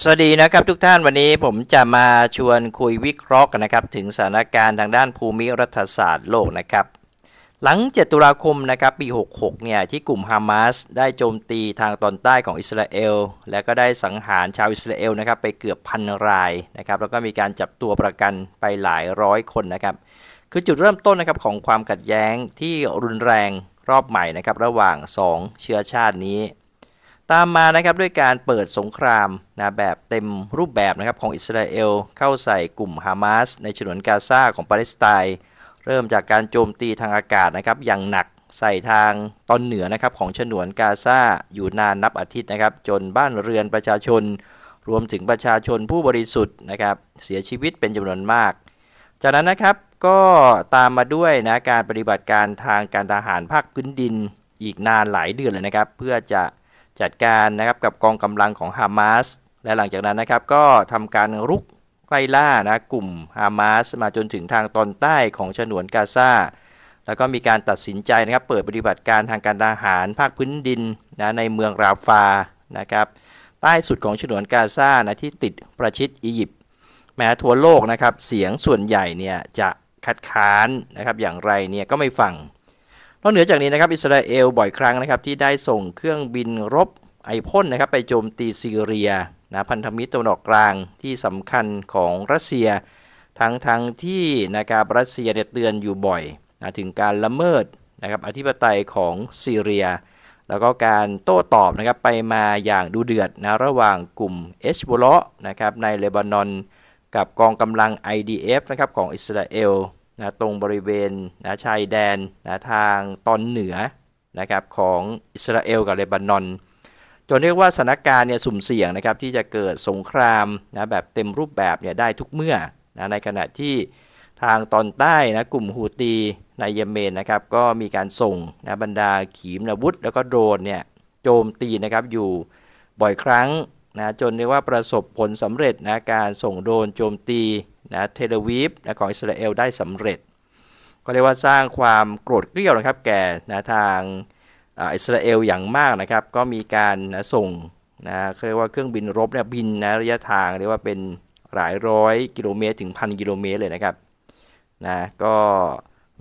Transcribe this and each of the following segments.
สวัสดีนะครับทุกท่านวันนี้ผมจะมาชวนคุยวิเคราะห์กันนะครับ ถึงสถานการณ์ทางด้านภูมิรัฐศาสตร์โลกนะครับ หลังเจตุลาคมนะครับปี 66เนี่ยที่กลุ่มฮามาสได้โจมตีทางตอนใต้ของอิสราเอล และก็ได้สังหารชาวอิสราเอลนะครับไปเกือบพันรายนะครับ แล้วก็มีการจับตัวประกันไปหลายร้อยคนนะครับ คือจุดเริ่มต้นนะครับของความขัดแย้งที่รุนแรงรอบใหม่นะครับระหว่าง 2 เชื้อชาตินี้ตามมานะครับด้วยการเปิดสงครามนะแบบเต็มรูปแบบนะครับของอิสราเอล เข้าใส่กลุ่มฮามาสในฉนวนกาซาของปาเลสไตน์เริ่มจากการโจมตีทางอากาศนะครับอย่างหนักใส่ทางตอนเหนือนะครับของฉนวนกาซาอยู่นานนับอาทิตย์นะครับ จนบ้านเรือนประชาชน รวมถึงประชาชนผู้บริสุทธิ์นะครับเสียชีวิตเป็นจำนวนมาก จากนั้นนะครับก็ตามมาด้วยนะการปฏิบัติการทางการทหารภาคพื้นดินอีกนานหลายเดือนเลยนะครับ เพื่อจะจัดการนะครับกับกองกำลังของฮามาสและหลังจากนั้นนะครับก็ทำการรุกไล่ล่านะกลุ่มฮามาสมาจนถึงทางตอนใต้ของฉนวนกาซาแล้วก็มีการตัดสินใจนะครับ เปิดปฏิบัติการทางการทหารภาคพื้นดินนะในเมืองราฟานะครับใต้สุดของฉนวนกาซานะที่ติดประชิดอียิปต์แม้ทั่วโลกนะครับเสียงส่วนใหญ่เนี่ยจะคัดค้านนะครับอย่างไรเนี่ยก็ไม่ฟังนอกเหนือจากนี้นะครับอิสราเอล บ่อยครั้งนะครับที่ได้ส่งเครื่องบินรบไอพ่นนะครับไปโจมตีซีเรียนะพันธมิตรตะวันออกกลางที่สำคัญของรัสเซีย ทั้งทั้งที่นะครับรัสเซียเตือนอยู่บ่อยนะถึงการละเมิดนะครับอธิปไตยของซีเรีย แล้วก็การโต้ตอบนะครับไปมาอย่างดูเดือดนะระหว่างกลุ่มเอชโบเลาะนะครับในเลบานอน กับกองกำลัง IDF นะครับของอิสราเอลนะตรงบริเวณนะชายแดนนะทางตอนเหนือนะครับของอิสราเอลกับเลบานอน จนเรียกว่าสถานการณ์เนี่ยสุ่มเสี่ยงนะครับที่จะเกิดสงครามนะแบบเต็มรูปแบบเนี่ยได้ทุกเมื่อนะในขณะที่ทางตอนใต้นะกลุ่มฮูตีในเยเมนนะครับก็มีการส่งนะบรรดา ขีมนาวุธ แล้วก็โดรนเนี่ยโจมตีนะครับอยู่บ่อยครั้งนะจนเรียกว่าประสบผลสำเร็จนะการส่งโดรนโจมตีนะเทเลวีฟนะของอิสราเอล ได้สำเร็จ ก็เรียกว่าสร้างความโกรธเกรี้ยวนะครับ แก่นะทางอิสราเอลอย่างมากนะครับ ก็มีการนะส่งนะเรียกว่าเครื่องบินรบเนี่ยบินนะระยะทางเรียกว่าเป็นหลายร้อยกิโลเมตร ถึงพันกิโลเมตรเลยนะครับนะก็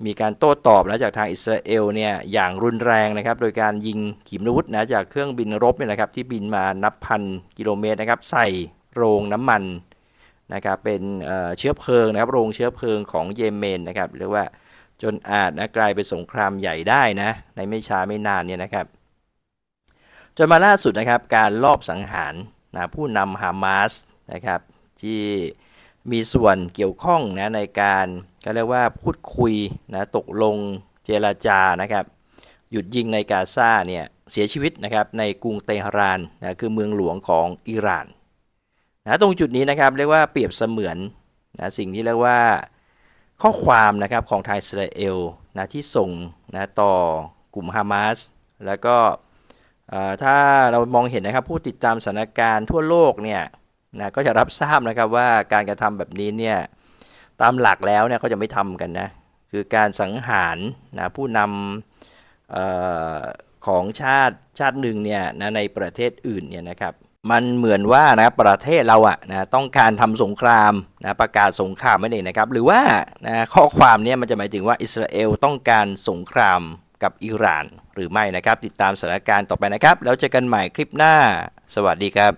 มีการโต้ตอบนะจากทางอิสราเอลเนี่ยอย่างรุนแรงนะครับ โดยการยิงขีปนาวุธนะจากเครื่องบินรบเนี่ยนะครับที่บินมานับพัน กิโลเมตรนะครับใส่โรงน้ำมันนะครับเป็นเชื้อเพลิงนะครับโรงเชื้อเพลิงของเยเมนนะครับเรียกว่าจนอาจนะกลายเป็นสงครามใหญ่ได้นะในไม่ช้าไม่นานเนี่ยนะครับจนมาล่าสุดนะครับการลอบสังหารนะผู้นำฮามาสนะครับที่มีส่วนเกี่ยวข้องนะในการก็เรียกว่าพูดคุยนะตกลงเจรจานะครับหยุดยิงในกาซาเนี่ยเสียชีวิตนะครับในกรุงเตหะรานนะคือเมืองหลวงของอิหร่านนะตรงจุดนี้นะครับ เรียกว่าเปรียบเสมือนนะสิ่งที่เรียกว่าข้อความนะครับของทางอิสราเอลนะที่ส่งนะต่อกลุ่มฮามาสแล้วก็ถ้าเรามองเห็นนะครับผู้ติดตามสถานการณ์ทั่วโลกเนี่ยนะก็จะรับทราบนะครับว่าการกระทำแบบนี้เนี่ยตามหลักแล้วเนี่ยเขาจะไม่ทำกันนะคือการสังหารนะผู้นำของชาติชาติหนึ่งเนี่ยนะในประเทศอื่นเนี่ยนะครับมันเหมือนว่านะประเทศเราอะนะต้องการทำสงครามนะประกาศสงครามไม่ได้นะครับ หรือว่านะข้อความนี้มันจะหมายถึงว่าอิสราเอลต้องการสงครามกับอิหร่านหรือไม่นะครับ ติดตามสถานการณ์ต่อไปนะครับ แล้วเจอกันใหม่คลิปหน้าสวัสดีครับ